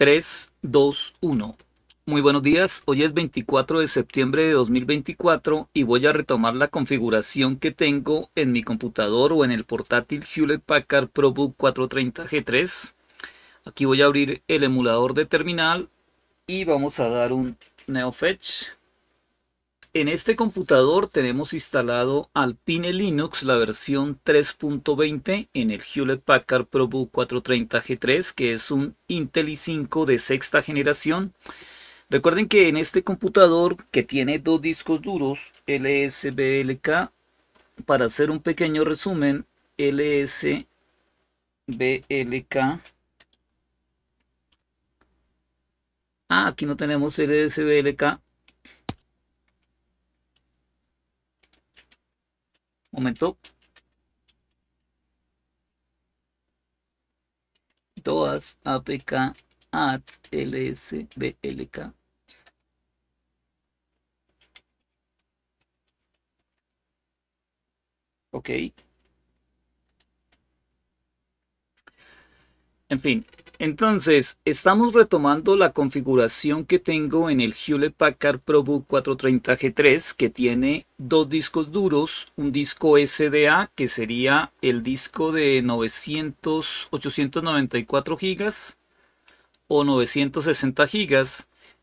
3, 2, 1. Muy buenos días, hoy es 24 de septiembre de 2024 y voy a retomar la configuración que tengo en mi computador o en el portátil Hewlett Packard ProBook 430G3. Aquí voy a abrir el emulador de terminal y vamos a dar un NeoFetch. En este computador tenemos instalado Alpine Linux la versión 3.20 en el Hewlett Packard ProBook 430G3 que es un Intel i5 de sexta generación. Recuerden que en este computador que tiene dos discos duros LSBLK, para hacer un pequeño resumen, LSBLK Ah, aquí no tenemos LSBLK. momento. Todas APK at LSBLK. Ok. En fin, entonces, estamos retomando la configuración que tengo en el Hewlett Packard ProBook 430G3 que tiene dos discos duros, un disco SDA que sería el disco de 900, 894 GB o 960 GB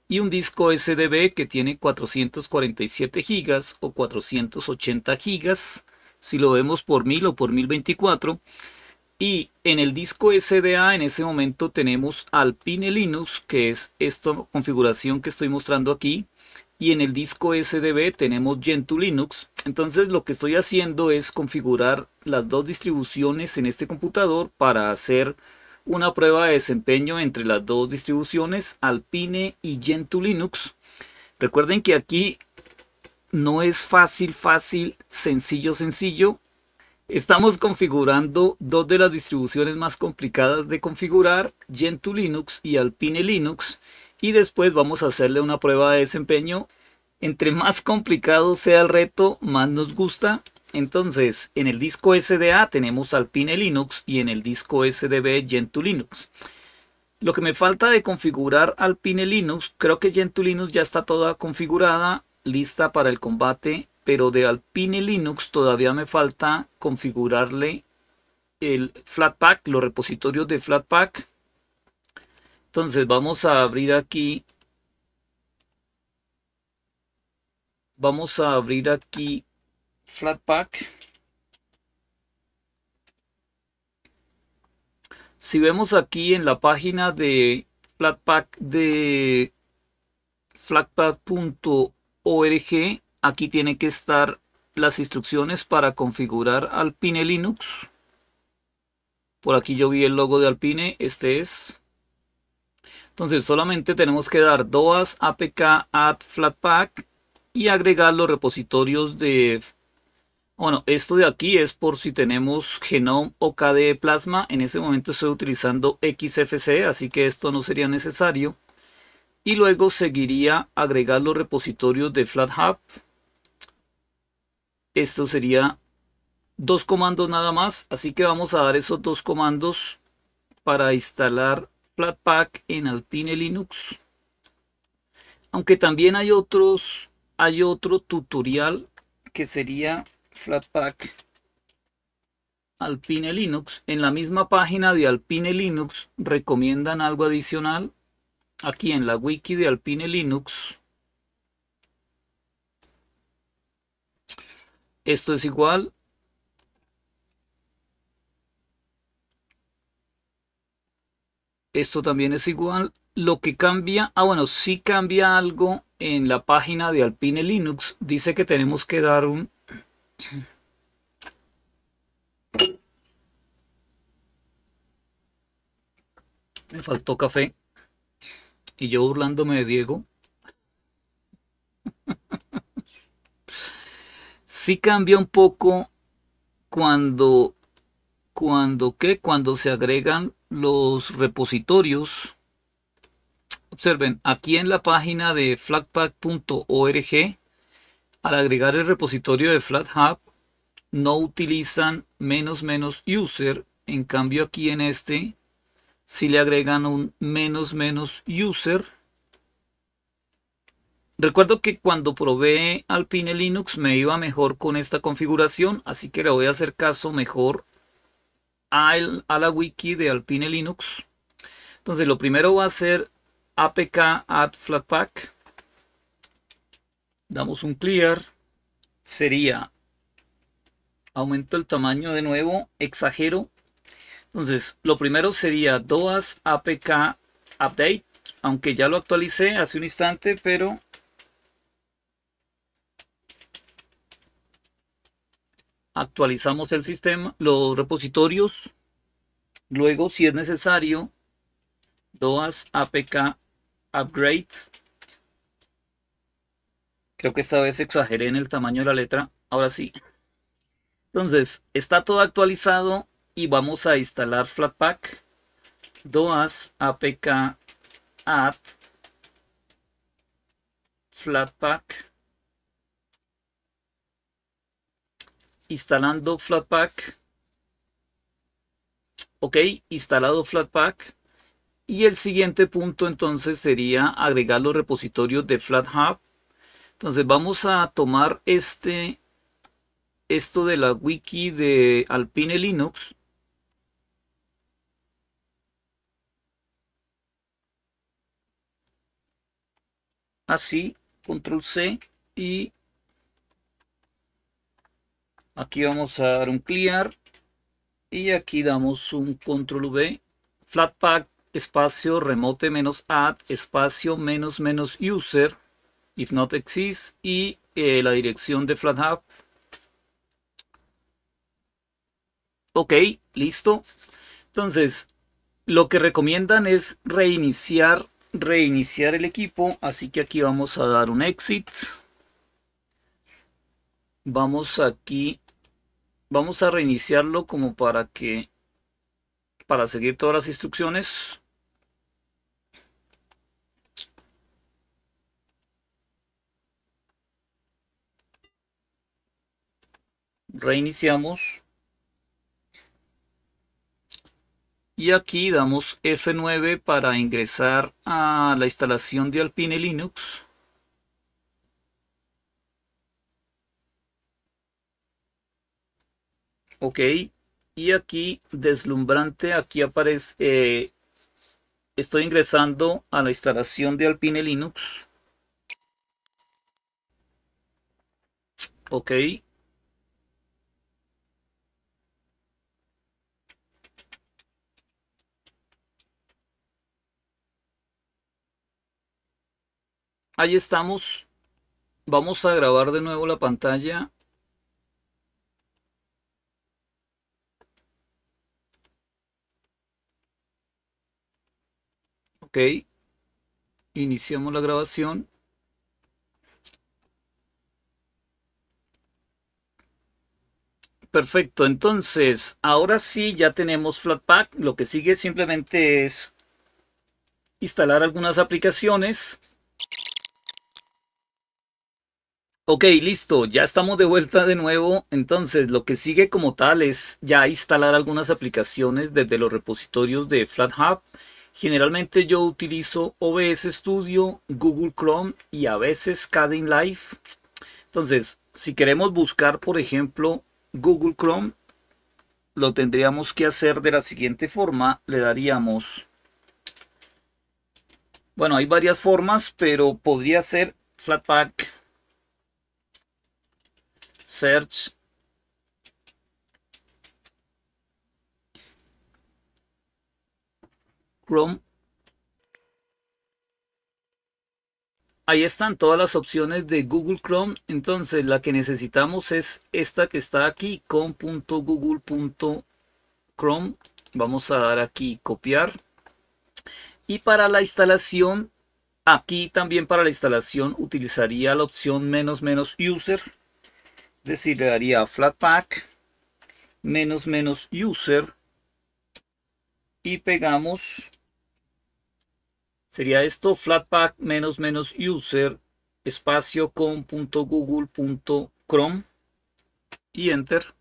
y un disco SDB que tiene 447 GB o 480 GB si lo vemos por 1000 o por 1024 y en el disco SDA en ese momento tenemos Alpine Linux, que es esta configuración que estoy mostrando aquí. Y en el disco SDB tenemos Gentoo Linux. Entonces lo que estoy haciendo es configurar las dos distribuciones en este computador para hacer una prueba de desempeño entre las dos distribuciones, Alpine y Gentoo Linux. Recuerden que aquí no es fácil, fácil, sencillo, sencillo Estamos configurando dos de las distribuciones más complicadas de configurar, Gentoo Linux y Alpine Linux, y después vamos a hacerle una prueba de desempeño. Entre más complicado sea el reto, más nos gusta. Entonces, en el disco SDA tenemos Alpine Linux y en el disco SDB Gentoo Linux. Lo que me falta de configurar Alpine Linux, creo que Gentoo Linux ya está toda configurada, lista para el combate pero de Alpine Linux todavía me falta configurarle el Flatpak, los repositorios de Flatpak. Entonces vamos a abrir aquí. Vamos a abrir aquí Flatpak. Si vemos aquí en la página de Flatpak de flatpak.org Aquí tiene que estar las instrucciones para configurar Alpine Linux. Por aquí yo vi el logo de Alpine, este es. Entonces solamente tenemos que dar doas apk add flatpak y agregar los repositorios de... Bueno, esto de aquí es por si tenemos Genome o KDE Plasma. En este momento estoy utilizando XFCE, así que esto no sería necesario. Y luego seguiría agregar los repositorios de FlatHub esto sería dos comandos nada más. Así que vamos a dar esos dos comandos para instalar Flatpak en Alpine Linux. Aunque también hay otros, hay otro tutorial que sería Flatpak Alpine Linux. En la misma página de Alpine Linux recomiendan algo adicional. Aquí en la wiki de Alpine Linux Esto es igual esto también es igual. Lo que cambia, ah bueno, sí cambia algo en la página de Alpine Linux. Dice que tenemos que dar un... Me faltó café. Y yo burlándome de Diego. sí cambia un poco cuando, cuando, cuando se agregan los repositorios. Observen, aquí en la página de flatpack.org al agregar el repositorio de FlatHub, no utilizan menos menos user. En cambio aquí en este, si le agregan un menos menos user, Recuerdo que cuando probé Alpine Linux me iba mejor con esta configuración, así que le voy a hacer caso mejor a, la wiki de Alpine Linux. Entonces lo primero va a ser apk add flatpak. Damos un clear. Sería, aumento el tamaño de nuevo, exagero. Entonces lo primero sería doas apk update, aunque ya lo actualicé hace un instante, pero actualizamos el sistema, los repositorios. Luego, si es necesario, DOAS APK Upgrade. Creo que esta vez exageré en el tamaño de la letra. Ahora sí. Entonces, está todo actualizado y vamos a instalar Flatpak. DOAS APK Add Flatpak instalando Flatpak. Ok, instalado Flatpak. Y el siguiente punto entonces sería agregar los repositorios de FlatHub. Entonces vamos a tomar este, esto de la wiki de Alpine Linux. Así, control C y Aquí vamos a dar un clear y aquí damos un control V, flatpak, espacio, remote menos add, espacio menos menos user, if not exist, y eh, la dirección de FlatHub. Ok, listo. Entonces, lo que recomiendan es reiniciar, reiniciar el equipo, así que aquí vamos a dar un exit. Vamos aquí Vamos a reiniciarlo como para que, para seguir todas las instrucciones. Reiniciamos. Y aquí damos F9 para ingresar a la instalación de Alpine Linux. ok y aquí deslumbrante aquí aparece eh, estoy ingresando a la instalación de Alpine Linux ok Ahí estamos. Vamos a grabar de nuevo la pantalla Iniciamos la grabación. Perfecto, entonces ahora sí ya tenemos Flatpak. Lo que sigue simplemente es instalar algunas aplicaciones. Ok, listo, ya estamos de vuelta de nuevo. Entonces lo que sigue como tal es ya instalar algunas aplicaciones desde los repositorios de FlatHub. Generalmente yo utilizo OBS Studio, Google Chrome y a veces Cadin Live. Entonces, si queremos buscar, por ejemplo, Google Chrome, lo tendríamos que hacer de la siguiente forma. Le daríamos... Bueno, hay varias formas, pero podría ser Flatpak, Search Chrome. Ahí están todas las opciones de Google Chrome. Entonces la que necesitamos es esta que está aquí, com.google.chrome. Vamos a dar aquí copiar. Y para la instalación, aquí también para la instalación utilizaría la opción menos menos user. Es decir, le daría Flatpak menos menos user y pegamos Sería esto flatpak menos menos user espacio con punto google chrome y enter.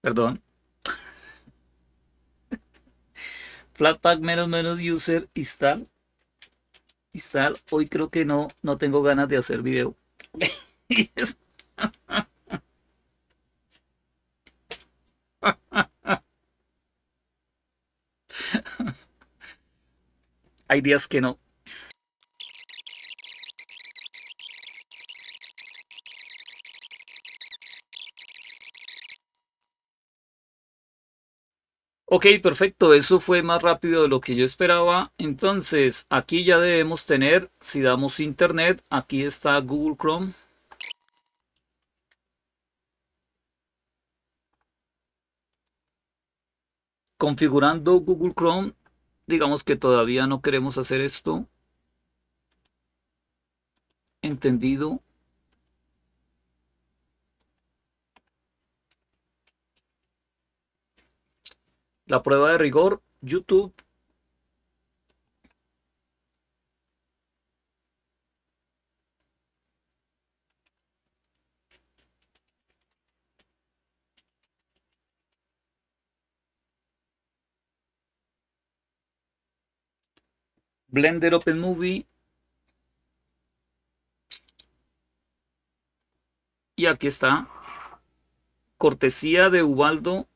Perdón. Flatpak menos menos user install. Install. Hoy creo que no, no tengo ganas de hacer video. hay días que no. Ok, perfecto, eso fue más rápido de lo que yo esperaba. Entonces, aquí ya debemos tener, si damos internet, aquí está Google Chrome. Configurando Google Chrome, digamos que todavía no queremos hacer esto. Entendido. La prueba de rigor, YouTube Blender Open Movie. Y aquí está. Cortesía de Ubaldo.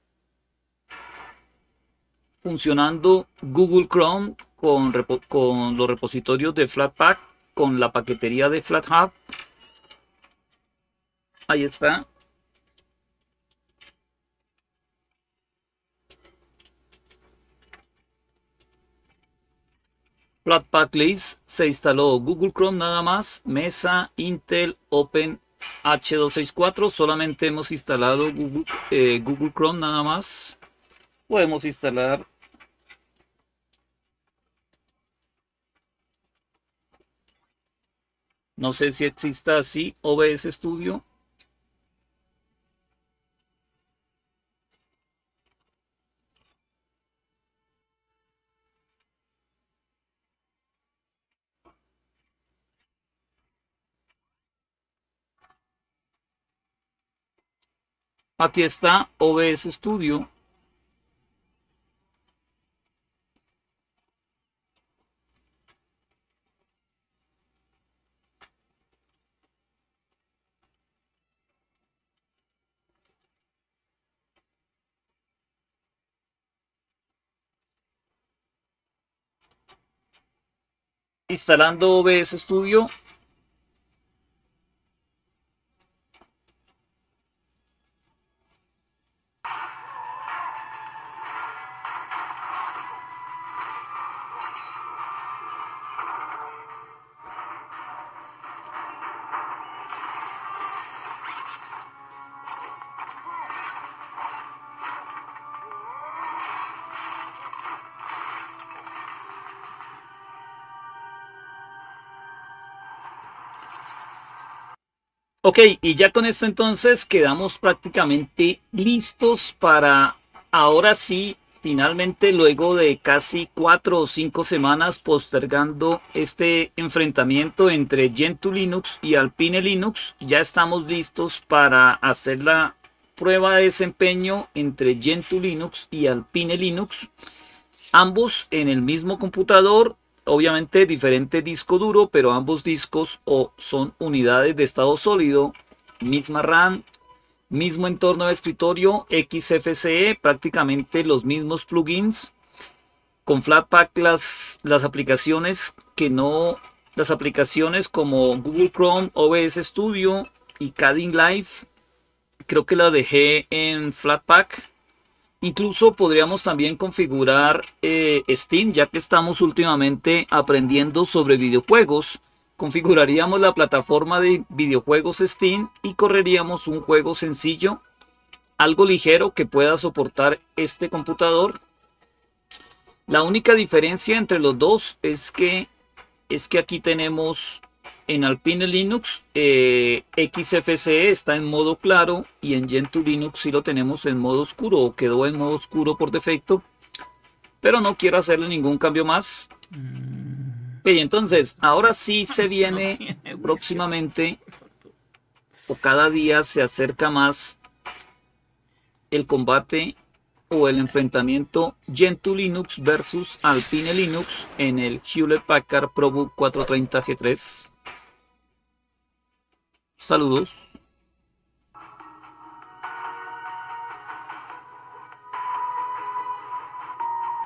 Funcionando Google Chrome con, con los repositorios de Flatpak, con la paquetería de FlatHub. Ahí está. Flatpak list se instaló Google Chrome nada más, Mesa, Intel, Open H264. Solamente hemos instalado eh, Google Chrome nada más. Podemos instalar No sé si exista así OBS Studio. Aquí está OBS Studio. Instalando OBS Studio, Ok, y ya con esto entonces quedamos prácticamente listos para ahora sí, finalmente luego de casi cuatro o cinco semanas postergando este enfrentamiento entre Gentoo Linux y Alpine Linux, ya estamos listos para hacer la prueba de desempeño entre Gentoo Linux y Alpine Linux ambos en el mismo computador obviamente diferente disco duro, pero ambos discos o son unidades de estado sólido, misma RAM, mismo entorno de escritorio, XFCE, prácticamente los mismos plugins. Con Flatpak las, las aplicaciones que no, las aplicaciones como Google Chrome, OBS Studio y Cading Live, creo que la dejé en Flatpak Incluso podríamos también configurar eh, Steam, ya que estamos últimamente aprendiendo sobre videojuegos. Configuraríamos la plataforma de videojuegos Steam y correríamos un juego sencillo, algo ligero que pueda soportar este computador. La única diferencia entre los dos es que, es que aquí tenemos en Alpine Linux eh, XFCE está en modo claro y en Gentoo Linux sí lo tenemos en modo oscuro o quedó en modo oscuro por defecto. Pero no quiero hacerle ningún cambio más. Mm. Y entonces, ahora sí se viene próximamente o cada día se acerca más el combate o el enfrentamiento Gentoo Linux versus Alpine Linux en el Hewlett Packard ProBook 430 G3. Saludos.